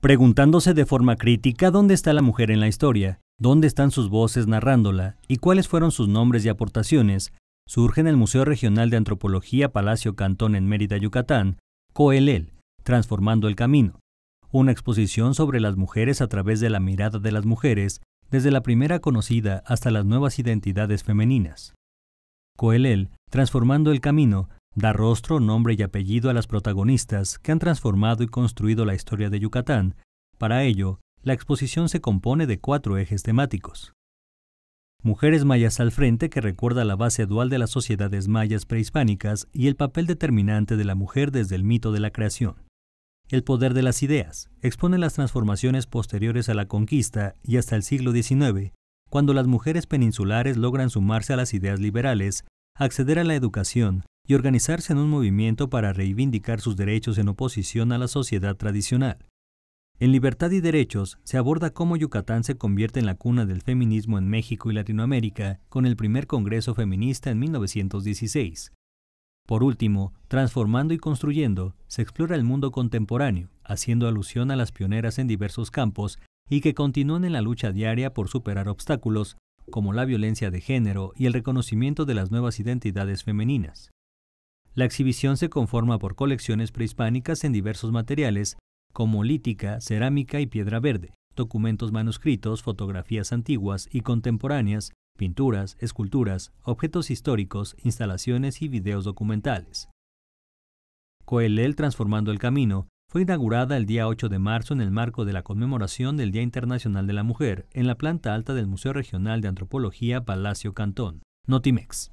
preguntándose de forma crítica dónde está la mujer en la historia, dónde están sus voces narrándola y cuáles fueron sus nombres y aportaciones, surge en el Museo Regional de Antropología Palacio Cantón en Mérida, Yucatán, Coelel, Transformando el Camino, una exposición sobre las mujeres a través de la mirada de las mujeres, desde la primera conocida hasta las nuevas identidades femeninas. Coelel, Transformando el Camino, Da rostro, nombre y apellido a las protagonistas que han transformado y construido la historia de Yucatán. Para ello, la exposición se compone de cuatro ejes temáticos. Mujeres mayas al frente que recuerda la base dual de las sociedades mayas prehispánicas y el papel determinante de la mujer desde el mito de la creación. El poder de las ideas expone las transformaciones posteriores a la conquista y hasta el siglo XIX, cuando las mujeres peninsulares logran sumarse a las ideas liberales, acceder a la educación, y organizarse en un movimiento para reivindicar sus derechos en oposición a la sociedad tradicional. En Libertad y Derechos se aborda cómo Yucatán se convierte en la cuna del feminismo en México y Latinoamérica con el primer Congreso Feminista en 1916. Por último, Transformando y Construyendo se explora el mundo contemporáneo, haciendo alusión a las pioneras en diversos campos y que continúan en la lucha diaria por superar obstáculos como la violencia de género y el reconocimiento de las nuevas identidades femeninas. La exhibición se conforma por colecciones prehispánicas en diversos materiales, como lítica, cerámica y piedra verde, documentos manuscritos, fotografías antiguas y contemporáneas, pinturas, esculturas, objetos históricos, instalaciones y videos documentales. Coelel Transformando el Camino fue inaugurada el día 8 de marzo en el marco de la conmemoración del Día Internacional de la Mujer en la planta alta del Museo Regional de Antropología Palacio Cantón, Notimex.